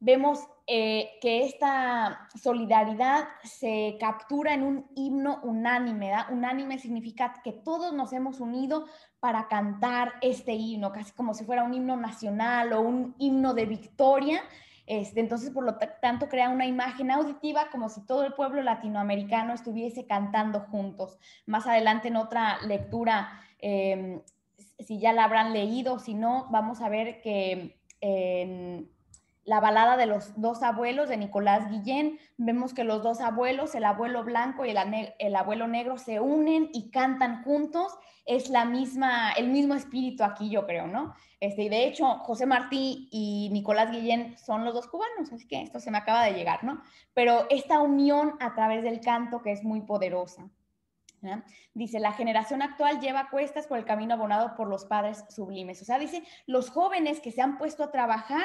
A: Vemos eh, que esta solidaridad se captura en un himno unánime. Unánime significa que todos nos hemos unido para cantar este himno, casi como si fuera un himno nacional o un himno de victoria, este, entonces, por lo tanto, crea una imagen auditiva como si todo el pueblo latinoamericano estuviese cantando juntos. Más adelante en otra lectura, em, si ya la habrán leído, si no, vamos a ver que la balada de los dos abuelos de Nicolás Guillén. Vemos que los dos abuelos, el abuelo blanco y el, abuelo negro, se unen y cantan juntos. Es la misma, el mismo espíritu aquí, yo creo, ¿no? Este, y de hecho, José Martí y Nicolás Guillén son los dos cubanos, así que esto se me acaba de llegar, ¿no? Pero esta unión a través del canto que es muy poderosa. Dice, la generación actual lleva cuestas por el camino abonado por los padres sublimes. O sea, dice, los jóvenes que se han puesto a trabajar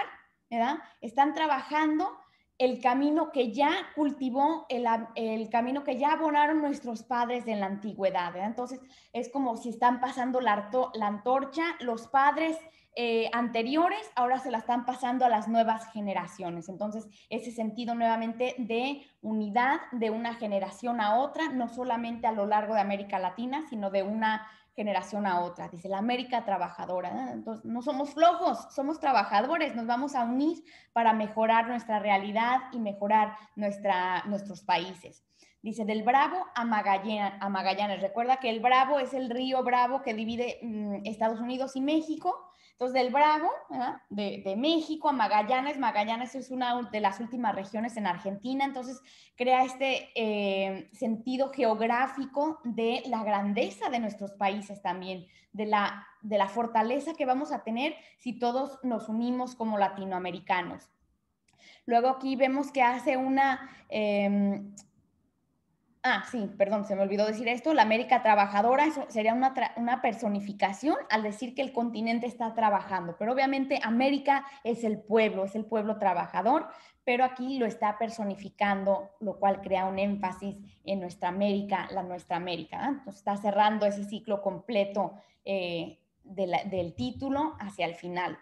A: están trabajando el camino que ya cultivó, el, camino que ya abonaron nuestros padres en la antigüedad. Entonces, es como si están pasando la, antorcha, los padres eh, anteriores ahora se la están pasando a las nuevas generaciones. Entonces, ese sentido nuevamente de unidad de una generación a otra, no solamente a lo largo de América Latina, sino de una generación a otra. Dice la América trabajadora. Entonces, no somos flojos, somos trabajadores, nos vamos a unir para mejorar nuestra realidad y mejorar nuestros países. Dice, del Bravo a Magallanes, Recuerda que el Bravo es el río Bravo que divide mm, Estados Unidos y México. Entonces, del Bravo, de, México a Magallanes, Magallanes es una de las últimas regiones en Argentina, entonces crea este eh, sentido geográfico de la grandeza de nuestros países también, de la, de la fortaleza que vamos a tener si todos nos unimos como latinoamericanos. Luego aquí vemos que hace una... Em, Ah, sí, perdón, se me olvidó decir esto. La América trabajadora sería una, personificación al decir que el continente está trabajando, pero obviamente América es el pueblo, es el pueblo trabajador, pero aquí lo está personificando, lo cual crea un énfasis en nuestra América, la nuestra América. ¿ah? Entonces está cerrando ese ciclo completo eh, del título hacia el final.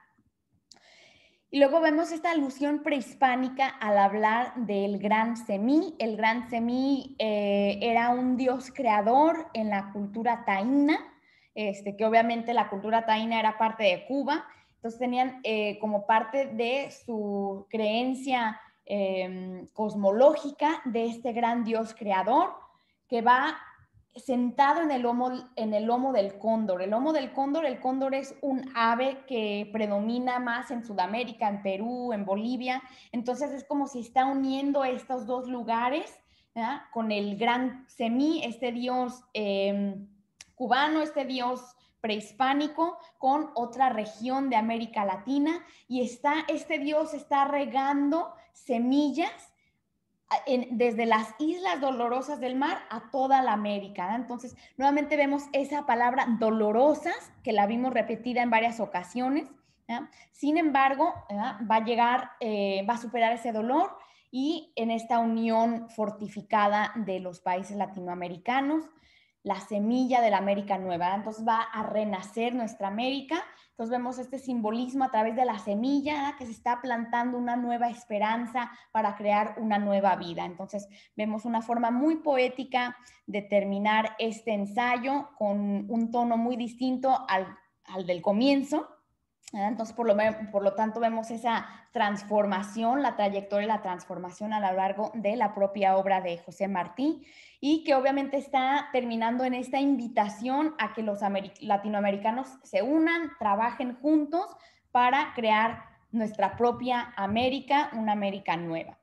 A: Y luego vemos esta alusión prehispánica al hablar del gran semí. El gran semí eh, era un dios creador en la cultura taína, este, que obviamente la cultura taína era parte de Cuba, entonces tenían eh, como parte de su creencia em, cosmológica de este gran dios creador que va sentado en el, lomo, en el lomo del cóndor. El lomo del cóndor, el cóndor es un ave que predomina más en Sudamérica, en Perú, en Bolivia. Entonces es como si está uniendo estos dos lugares con el gran semí, este dios em, cubano, este dios prehispánico con otra región de América Latina y está este dios está regando semillas desde las islas dolorosas del mar a toda la América. Entonces, nuevamente vemos esa palabra dolorosas, que la vimos repetida en varias ocasiones. Sin embargo, va a llegar, eh, va a superar ese dolor y en esta unión fortificada de los países latinoamericanos la semilla de la América Nueva. Entonces va a renacer nuestra América. Entonces vemos este simbolismo a través de la semilla que se está plantando una nueva esperanza para crear una nueva vida. Entonces vemos una forma muy poética de terminar este ensayo con un tono muy distinto al, al del comienzo entonces, por lo, tanto, vemos esa transformación, la trayectoria y la transformación a lo largo de la propia obra de José Martí y que obviamente está terminando en esta invitación a que los latinoamericanos se unan, trabajen juntos para crear nuestra propia América, una América nueva.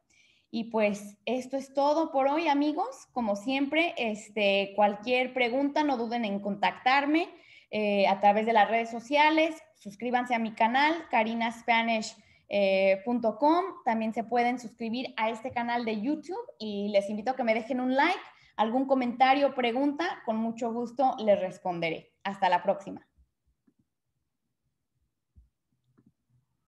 A: Y pues esto es todo por hoy, amigos. Como siempre, este, cualquier pregunta, no duden en contactarme. Eh, a través de las redes sociales. Suscríbanse a mi canal, carinaspanish.com. También se pueden suscribir a este canal de YouTube y les invito a que me dejen un like, algún comentario, pregunta. Con mucho gusto les responderé. Hasta la próxima.